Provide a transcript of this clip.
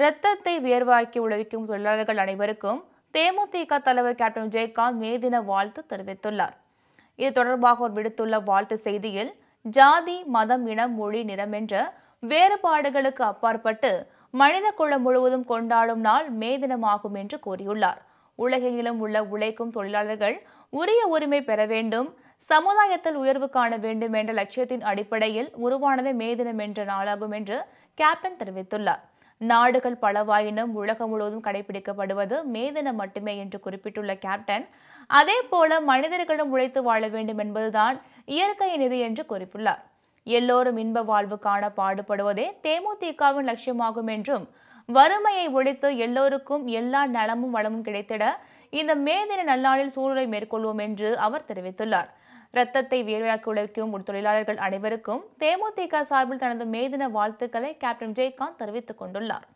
இரத்தத்தை வியர்வாக்கி உழவிக்கும் தொழிலாளர்கள் அனைவருக்கும் தேமுதிக தலைவர் கேப்டன் ஜெயகாந்த் மே தின வாழ்த்து தெரிவித்துள்ளார் இது தொடர்பாக அவர் விடுத்துள்ள வாழ்த்து செய்தியில் ஜாதி மதம் இனம் மொழி நிறம் என்ற வேறுபாடுகளுக்கு அப்பாற்பட்டு மனித குளம் முழுவதும் கொண்டாடும் நாள் மே தினமாகும் என்று கூறியுள்ளார் உலகெங்கிலும் உள்ள உழைக்கும் தொழிலாளர்கள் உரிய உரிமை பெற வேண்டும் சமுதாயத்தில் உயர்வு காண வேண்டும் என்ற லட்சியத்தின் அடிப்படையில் உருவானது மே தினம் என்ற நாளாகும் என்று கேப்டன் தெரிவித்துள்ளார் நாடுகள் பலவாயினும் உலகம் முழுவதும் கடைபிடிக்கப்படுவது மே தினம் மட்டுமே என்று குறிப்பிட்டுள்ள கேப்டன் அதே போல மனிதர்களும் உழைத்து வாழ வேண்டும் என்பதுதான் இயற்கையின் இது என்று குறிப்பிட்டுள்ளார் எல்லோரும் இன்ப வாழ்வு காண பாடுபடுவதே தேமுதிகவின் லட்சியமாகும் என்றும் வறுமையை ஒழித்து எல்லோருக்கும் எல்லா நலமும் வளமும் கிடைத்திட இந்த மே தின நல்லாளில் சூழலை மேற்கொள்வோம் என்று அவர் தெரிவித்துள்ளார் ரத்தத்தை வேர்வையாக்கி உழைக்கும் தொழிலாளர்கள் அனைவருக்கும் தேமுதிக சார்பில் தனது மேதின வாழ்த்துக்களை கேப்டன் ஜெயகாந்த் தெரிவித்துக் கொண்டுள்ளார்